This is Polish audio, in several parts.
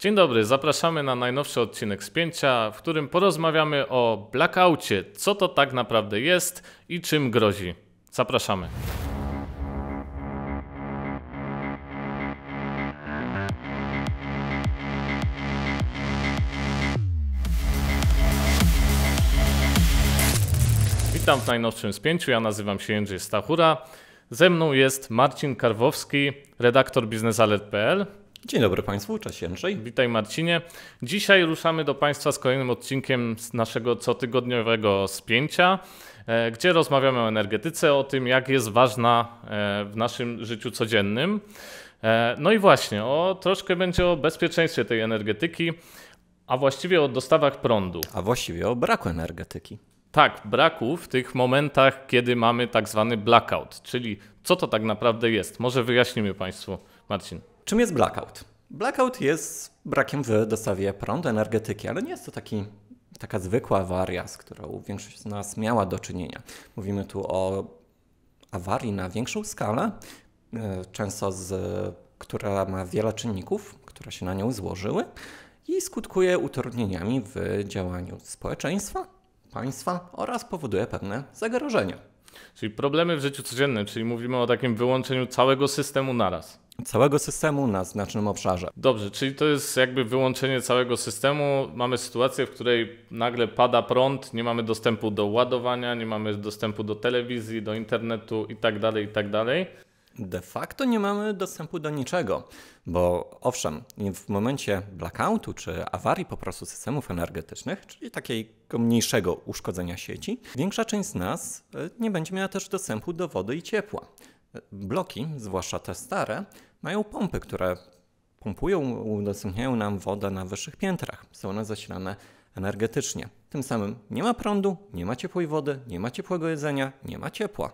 Dzień dobry, zapraszamy na najnowszy odcinek Spięcia, w którym porozmawiamy o blackoutie, co to tak naprawdę jest i czym grozi. Zapraszamy. Witam w najnowszym Spięciu, ja nazywam się Jędrzej Stachura. Ze mną jest Marcin Karwowski, redaktor biznesalert.pl. Dzień dobry Państwu, cześć Jędrzej. Witaj Marcinie. Dzisiaj ruszamy do Państwa z kolejnym odcinkiem z naszego cotygodniowego spięcia, e, gdzie rozmawiamy o energetyce, o tym jak jest ważna e, w naszym życiu codziennym. E, no i właśnie, o troszkę będzie o bezpieczeństwie tej energetyki, a właściwie o dostawach prądu. A właściwie o braku energetyki. Tak, braku w tych momentach, kiedy mamy tak zwany blackout, czyli co to tak naprawdę jest. Może wyjaśnimy Państwu, Marcin. Czym jest blackout? Blackout jest brakiem w dostawie prądu, energetyki, ale nie jest to taki, taka zwykła awaria, z którą większość z nas miała do czynienia. Mówimy tu o awarii na większą skalę, e, często z, która ma wiele czynników, które się na nią złożyły i skutkuje utrudnieniami w działaniu społeczeństwa, państwa oraz powoduje pewne zagrożenia. Czyli problemy w życiu codziennym, czyli mówimy o takim wyłączeniu całego systemu naraz całego systemu na znacznym obszarze. Dobrze, czyli to jest jakby wyłączenie całego systemu. Mamy sytuację, w której nagle pada prąd, nie mamy dostępu do ładowania, nie mamy dostępu do telewizji, do internetu itd., tak itd. Tak De facto nie mamy dostępu do niczego, bo owszem, w momencie blackoutu czy awarii po prostu systemów energetycznych, czyli takiego mniejszego uszkodzenia sieci, większa część z nas e, nie będzie miała też dostępu do wody i ciepła bloki, zwłaszcza te stare, mają pompy, które pompują, udostępniają nam wodę na wyższych piętrach. Są one zasilane energetycznie. Tym samym nie ma prądu, nie ma ciepłej wody, nie ma ciepłego jedzenia, nie ma ciepła.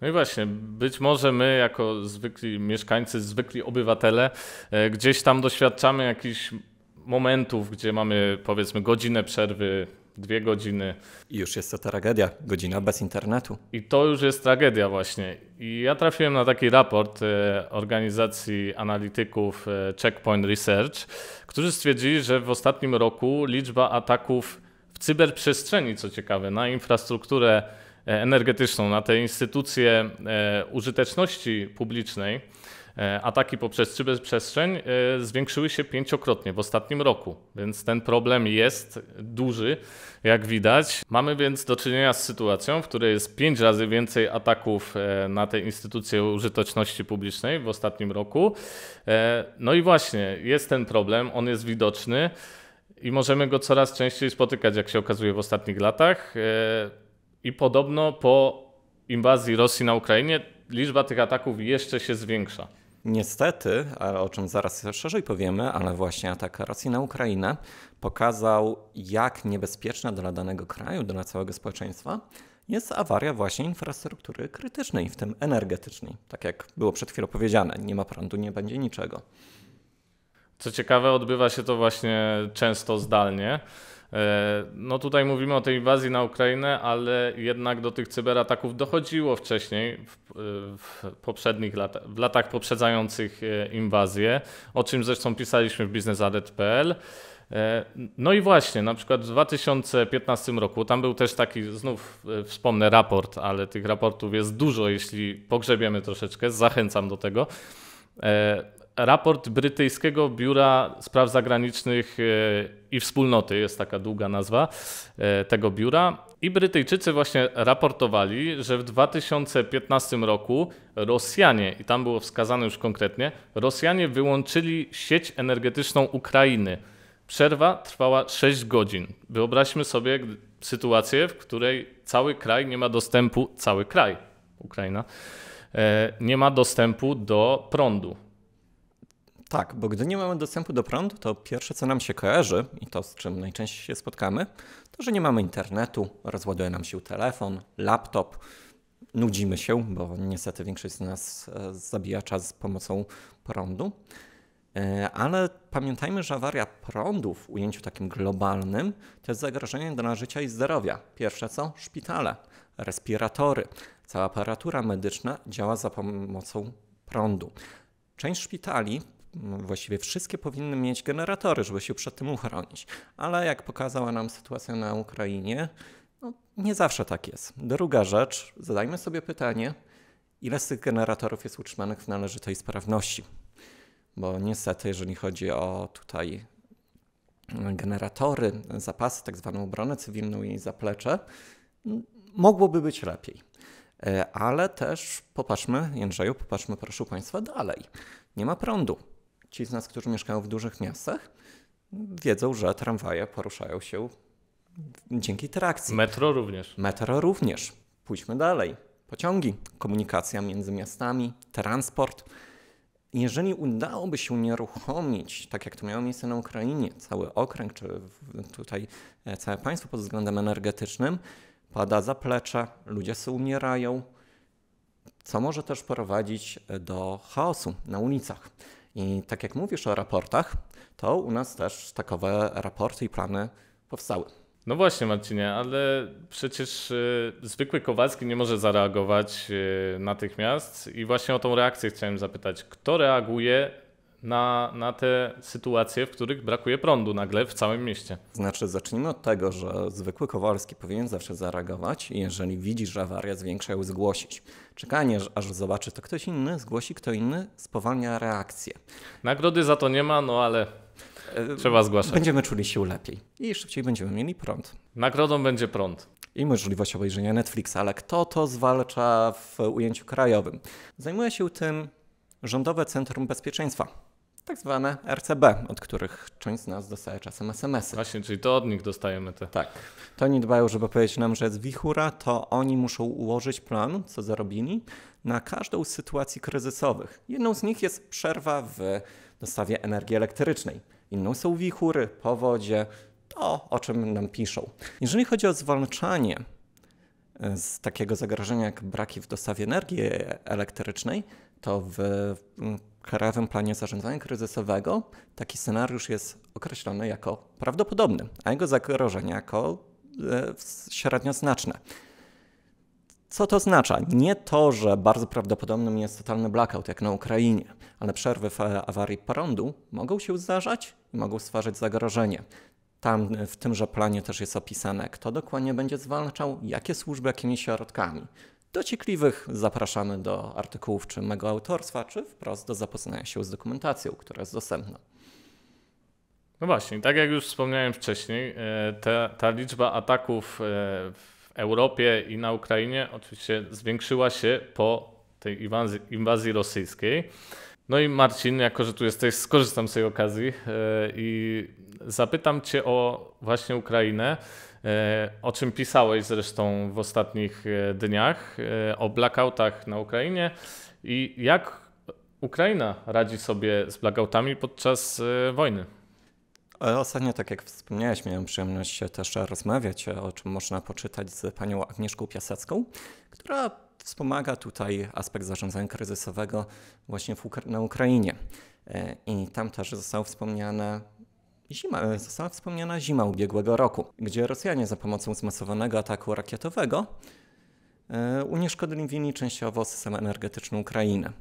No i właśnie, być może my, jako zwykli mieszkańcy, zwykli obywatele, e, gdzieś tam doświadczamy jakichś momentów, gdzie mamy powiedzmy godzinę przerwy dwie godziny. I już jest to tragedia, godzina bez internetu. I to już jest tragedia właśnie. I ja trafiłem na taki raport e, organizacji analityków e, Checkpoint Research, którzy stwierdzili, że w ostatnim roku liczba ataków w cyberprzestrzeni, co ciekawe, na infrastrukturę e, energetyczną, na te instytucje użyteczności publicznej, E, ataki poprzez cyberprzestrzeń e, zwiększyły się pięciokrotnie w ostatnim roku, więc ten problem jest duży, jak widać. Mamy więc do czynienia z sytuacją, w której jest pięć razy więcej ataków e, na te instytucje użyteczności publicznej w ostatnim roku. No i właśnie, jest ten problem, on jest widoczny i możemy go coraz częściej spotykać, jak się okazuje w ostatnich latach. I podobno po inwazji Rosji na Ukrainie liczba tych ataków jeszcze się zwiększa. Niestety, o czym zaraz szerzej powiemy, ale właśnie atak Rosji na Ukrainę pokazał, jak niebezpieczna dla danego kraju, dla całego społeczeństwa jest awaria właśnie infrastruktury krytycznej, w tym energetycznej. Tak jak było przed chwilą powiedziane, nie ma prądu, nie będzie niczego. Co ciekawe, odbywa się to właśnie często zdalnie. E, no tutaj mówimy o tej inwazji na Ukrainę, ale jednak do tych cyberataków dochodziło wcześniej, w, e, w poprzednich latach, w latach poprzedzających e, inwazję, o czym zresztą pisaliśmy w biznesadet.pl. No i właśnie, na przykład w 2015 roku, tam był też taki, znów wspomnę raport, ale tych raportów jest dużo, jeśli pogrzebiemy troszeczkę, zachęcam do tego raport brytyjskiego biura spraw zagranicznych e, i wspólnoty, jest taka długa nazwa e, tego biura. I Brytyjczycy właśnie raportowali, że w 2015 roku Rosjanie, i tam było wskazane już konkretnie, Rosjanie wyłączyli sieć energetyczną Ukrainy. Przerwa trwała 6 godzin. Wyobraźmy sobie sytuację, w której cały kraj nie ma dostępu, cały kraj, Ukraina, e, nie ma dostępu do prądu. Tak, bo gdy nie mamy dostępu do prądu, to pierwsze co nam się kojarzy i to z czym najczęściej się spotkamy, to że nie mamy internetu, rozładuje nam się telefon, laptop, nudzimy się, bo niestety większość z nas e, zabija czas z pomocą prądu. E, ale pamiętajmy, że awaria prądu w ujęciu takim globalnym to jest zagrożenie dla życia i zdrowia. Pierwsze co? Szpitale, respiratory, cała aparatura medyczna działa za pomocą prądu. Część szpitali no, właściwie wszystkie powinny mieć generatory, żeby się przed tym uchronić. Ale jak pokazała nam sytuacja na Ukrainie, no, nie zawsze tak jest. Druga rzecz, zadajmy sobie pytanie, ile z tych generatorów jest utrzymanych w należytej sprawności? Bo niestety, jeżeli chodzi o tutaj no, generatory, zapasy, tak zwaną obronę cywilną i jej zaplecze, no, mogłoby być lepiej. E, ale też popatrzmy, Jędrzeju, popatrzmy proszę Państwa dalej. Nie ma prądu. Ci z nas, którzy mieszkają w dużych miastach, wiedzą, że tramwaje poruszają się dzięki trakcji. Metro również. Metro również. Pójdźmy dalej. Pociągi, komunikacja między miastami, transport. Jeżeli udałoby się unieruchomić, tak jak to miało miejsce na Ukrainie, cały okręg, czy tutaj e, całe państwo pod względem energetycznym, pada zaplecze, ludzie są umierają, co może też prowadzić e, do chaosu na ulicach. I tak jak mówisz o raportach, to u nas też takowe raporty i plany powstały. No właśnie, Marcinie, ale przecież y, zwykły Kowalski nie może zareagować y, natychmiast i właśnie o tą reakcję chciałem zapytać. Kto reaguje na, na te sytuacje, w których brakuje prądu nagle w całym mieście. Znaczy, zacznijmy od tego, że zwykły Kowalski powinien zawsze zareagować i jeżeli widzi, że awaria zwiększa, ją zgłosić. Czekanie, aż zobaczy to ktoś inny, zgłosi kto inny, spowalnia reakcję. Nagrody za to nie ma, no ale yy, trzeba zgłaszać. Będziemy czuli się lepiej i szybciej będziemy mieli prąd. Nagrodą będzie prąd i możliwość obejrzenia Netflixa, ale kto to zwalcza w ujęciu krajowym? Zajmuje się tym Rządowe Centrum Bezpieczeństwa tak zwane RCB, od których część z nas dostaje czasem SMS-y. Właśnie, czyli to od nich dostajemy te. Tak. To oni dbają, żeby powiedzieć nam, że jest wichura, to oni muszą ułożyć plan, co zarobili, na każdą z sytuacji kryzysowych. Jedną z nich jest przerwa w dostawie energii elektrycznej. Inną są wichury, powodzie, to o czym nam piszą. Jeżeli chodzi o zwalczanie e, z takiego zagrożenia jak braki w dostawie energii e, elektrycznej, to w mm, Krajowym Planie Zarządzania Kryzysowego taki scenariusz jest określony jako prawdopodobny, a jego zagrożenie jako e, średnio znaczne. Co to oznacza? Nie to, że bardzo prawdopodobnym jest totalny blackout, jak na Ukrainie, ale przerwy w e, awarii prądu mogą się zdarzać i mogą stwarzać zagrożenie. Tam e, w tymże planie też jest opisane, kto dokładnie będzie zwalczał, jakie służby, jakimi środkami. Dociekliwych zapraszamy do artykułów czy mego autorstwa, czy wprost do zapoznania się z dokumentacją, która jest dostępna. No właśnie, tak jak już wspomniałem wcześniej, e, ta, ta liczba ataków e, w Europie i na Ukrainie oczywiście zwiększyła się po tej inwazji, inwazji rosyjskiej. No i Marcin, jako że tu jesteś, skorzystam z tej okazji e, i zapytam Cię o właśnie Ukrainę, e, o czym pisałeś zresztą w ostatnich e, dniach, o blackoutach na Ukrainie i jak Ukraina radzi sobie z blackoutami podczas wojny. E, ostatnio, tak jak wspomniałeś, miałem przyjemność też rozmawiać, e, o czym można poczytać z panią Agnieszką Piasecką, która wspomaga tutaj aspekt zarządzania kryzysowego właśnie Ukra na Ukrainie. E, I tam też została wspomniana zima, została wspomniana zima ubiegłego roku, gdzie Rosjanie za pomocą zmasowanego ataku rakietowego unieszkodliwili częściowo system energetyczny Ukrainy.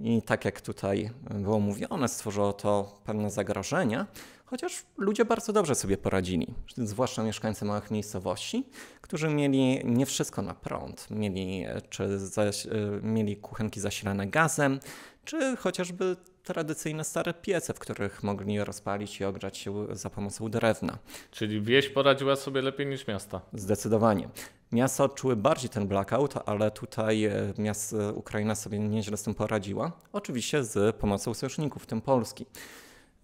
I tak jak tutaj było mówione, stworzyło to pewne zagrożenia, chociaż ludzie bardzo dobrze sobie poradzili, zwłaszcza mieszkańcy małych miejscowości, którzy mieli nie wszystko na prąd. Mieli, czy zaś, e, mieli kuchenki zasilane gazem, czy chociażby tradycyjne stare piece, w których mogli rozpalić i ogrzać się za pomocą drewna. Czyli wieś poradziła sobie lepiej niż miasta. Zdecydowanie. Miasta odczuły bardziej ten blackout, ale tutaj e, miasto e, Ukraina sobie nieźle z tym poradziła. Oczywiście z pomocą sojuszników, w tym Polski.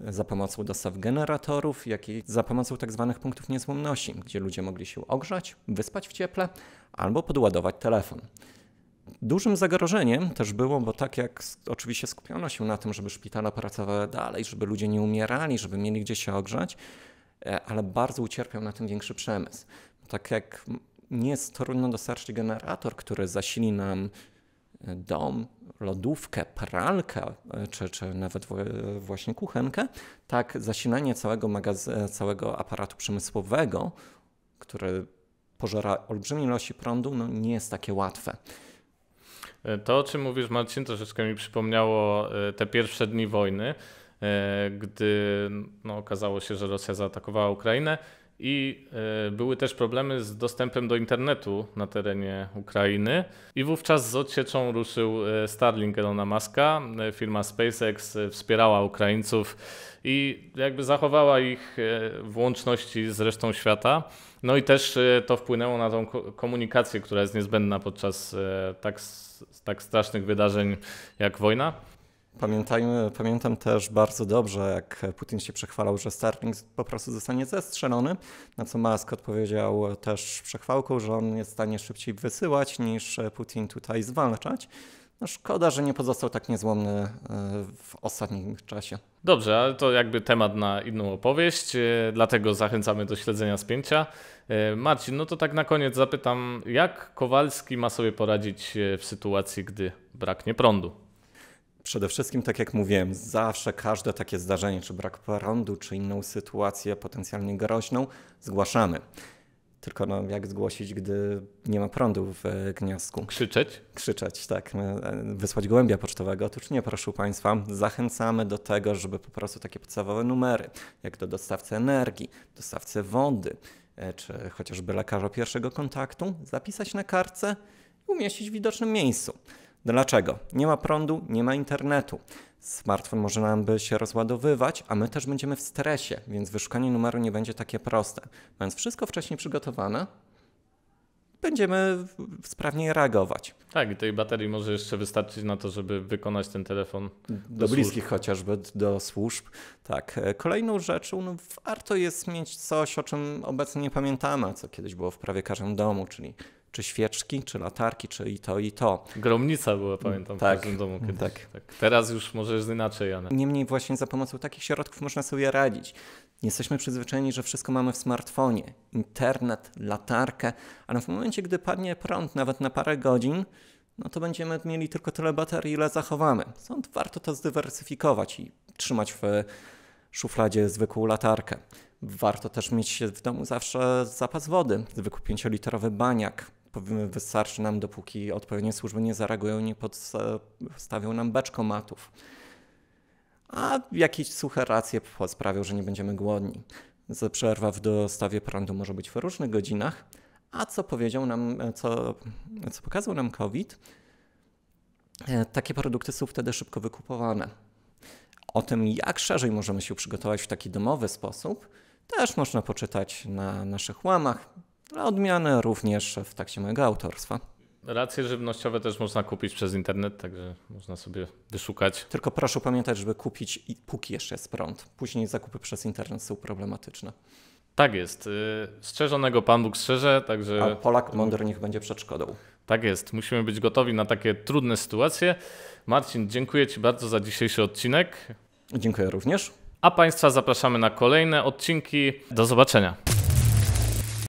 Za pomocą dostaw generatorów, jak i za pomocą tzw. Tak punktów niezłomności, gdzie ludzie mogli się ogrzać, wyspać w cieple albo podładować telefon. Dużym zagrożeniem też było, bo tak jak oczywiście skupiono się na tym, żeby szpitale pracowały dalej, żeby ludzie nie umierali, żeby mieli gdzie się ogrzać, e, ale bardzo ucierpiał na tym większy przemysł. Tak jak nie jest trudno dostarczyć generator, który zasili nam e, dom, lodówkę, pralkę, e, czy, czy nawet e, właśnie kuchenkę, tak zasilanie całego, magaz- całego aparatu przemysłowego, który pożera olbrzymie ilości prądu, no nie jest takie łatwe. To, o czym mówisz, Marcin, troszeczkę mi przypomniało te pierwsze dni wojny, gdy no, okazało się, że Rosja zaatakowała Ukrainę i e, były też problemy z dostępem do internetu na terenie Ukrainy. I wówczas z odsieczą ruszył e, Starlink Elona Muska. E, firma SpaceX wspierała Ukraińców i jakby zachowała ich w łączności z resztą świata. No i też to wpłynęło na tą komunikację, która jest niezbędna podczas tak, tak strasznych wydarzeń jak wojna. Pamiętajmy, pamiętam też bardzo dobrze, jak Putin się przechwalał, że Starlink po prostu zostanie zestrzelony, na co Musk odpowiedział też przechwałką, że on jest w stanie szybciej wysyłać niż Putin tutaj zwalczać. No szkoda, że nie pozostał tak niezłomny e, w ostatnim czasie. Dobrze, ale to jakby temat na inną opowieść, e, dlatego zachęcamy do śledzenia spięcia. E, Marcin, no to tak na koniec zapytam, jak Kowalski ma sobie poradzić w sytuacji, gdy braknie prądu? Przede wszystkim, tak jak mówiłem, zawsze każde takie zdarzenie, czy brak prądu, czy inną sytuację potencjalnie groźną, zgłaszamy. Tylko no, jak zgłosić, gdy nie ma prądu w e, gniazdku? Krzyczeć? Krzyczeć, tak. E, wysłać gołębia pocztowego. Otóż nie, proszę Państwa, zachęcamy do tego, żeby po prostu takie podstawowe numery, jak do dostawcy energii, dostawcy wody, e, czy chociażby lekarza pierwszego kontaktu, zapisać na kartce i umieścić w widocznym miejscu. No dlaczego? Nie ma prądu, nie ma internetu. Smartfon może nam by się rozładowywać, a my też będziemy w stresie, więc wyszukanie numeru nie będzie takie proste. Mając wszystko wcześniej przygotowane, będziemy sprawniej reagować. Tak, i tej baterii może jeszcze wystarczyć na to, żeby wykonać ten telefon. Do, do bliskich służb. chociażby, do służb. Tak. E, kolejną rzeczą, no, warto jest mieć coś, o czym obecnie nie pamiętamy, a co kiedyś było w prawie każdym domu, czyli czy świeczki, czy latarki, czy i to, i to. Gromnica była, pamiętam, tak, w każdym domu mm, kiedyś. Tak. tak. Teraz już może jest inaczej, ale... Niemniej właśnie za pomocą takich środków można sobie radzić. Jesteśmy przyzwyczajeni, że wszystko mamy w smartfonie. Internet, latarkę, ale w momencie, gdy padnie prąd nawet na parę godzin, no to będziemy mieli tylko tyle baterii, ile zachowamy. Stąd warto to zdywersyfikować i trzymać w szufladzie zwykłą latarkę. Warto też mieć w domu zawsze zapas wody, zwykły 5-litrowy baniak, powiemy, wystarczy nam, dopóki odpowiednie służby nie zareagują, nie podstawią e, nam beczkomatów. A jakieś suche racje sprawią, że nie będziemy głodni. Przerwa w dostawie prądu może być w różnych godzinach, a co powiedział nam, e, co, co pokazał nam COVID, e, takie produkty są wtedy szybko wykupowane. O tym, jak szerzej możemy się przygotować w taki domowy sposób, też można poczytać na naszych łamach. Dla odmiany również w takcie mojego autorstwa. Racje żywnościowe też można kupić przez internet, także można sobie wyszukać. Tylko proszę pamiętać, żeby kupić i póki jeszcze jest prąd. Później zakupy przez internet są problematyczne. Tak jest. Y, strzeżonego Pan Bóg strzeże, także... A Polak no mądry niech będzie przeszkodą. Tak jest. Musimy być gotowi na takie trudne sytuacje. Marcin, dziękuję Ci bardzo za dzisiejszy odcinek. Dziękuję również. A Państwa zapraszamy na kolejne odcinki. Do zobaczenia.